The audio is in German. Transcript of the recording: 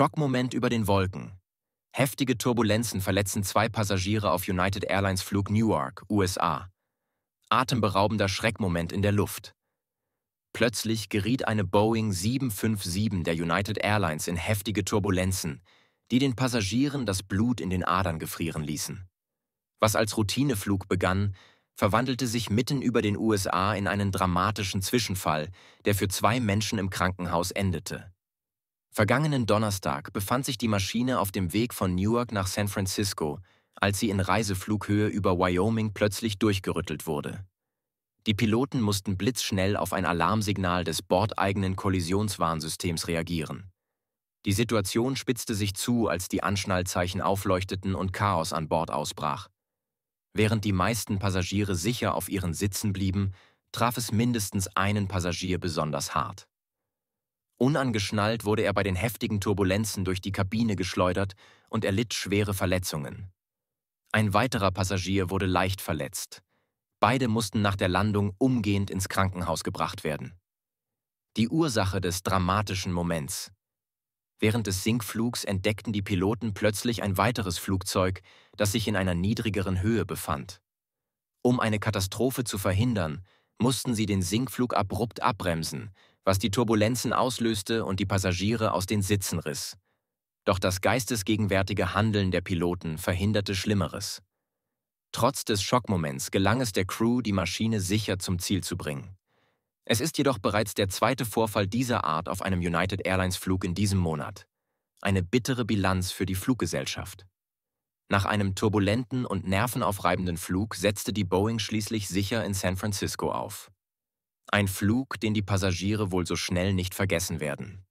Schockmoment über den Wolken. Heftige Turbulenzen verletzen zwei Passagiere auf United Airlines Flug Newark, USA. Atemberaubender Schreckmoment in der Luft. Plötzlich geriet eine Boeing 757 der United Airlines in heftige Turbulenzen, die den Passagieren das Blut in den Adern gefrieren ließen. Was als Routineflug begann, verwandelte sich mitten über den USA in einen dramatischen Zwischenfall, der für zwei Menschen im Krankenhaus endete. Vergangenen Donnerstag befand sich die Maschine auf dem Weg von Newark nach San Francisco, als sie in Reiseflughöhe über Wyoming plötzlich durchgerüttelt wurde. Die Piloten mussten blitzschnell auf ein Alarmsignal des bordeigenen Kollisionswarnsystems reagieren. Die Situation spitzte sich zu, als die Anschnallzeichen aufleuchteten und Chaos an Bord ausbrach. Während die meisten Passagiere sicher auf ihren Sitzen blieben, traf es mindestens einen Passagier besonders hart. Unangeschnallt wurde er bei den heftigen Turbulenzen durch die Kabine geschleudert und erlitt schwere Verletzungen. Ein weiterer Passagier wurde leicht verletzt. Beide mussten nach der Landung umgehend ins Krankenhaus gebracht werden. Die Ursache des dramatischen Moments. Während des Sinkflugs entdeckten die Piloten plötzlich ein weiteres Flugzeug, das sich in einer niedrigeren Höhe befand. Um eine Katastrophe zu verhindern, mussten sie den Sinkflug abrupt abbremsen, was die Turbulenzen auslöste und die Passagiere aus den Sitzen riss. Doch das geistesgegenwärtige Handeln der Piloten verhinderte Schlimmeres. Trotz des Schockmoments gelang es der Crew, die Maschine sicher zum Ziel zu bringen. Es ist jedoch bereits der zweite Vorfall dieser Art auf einem United Airlines-Flug in diesem Monat. Eine bittere Bilanz für die Fluggesellschaft. Nach einem turbulenten und nervenaufreibenden Flug setzte die Boeing schließlich sicher in San Francisco auf. Ein Flug, den die Passagiere wohl so schnell nicht vergessen werden.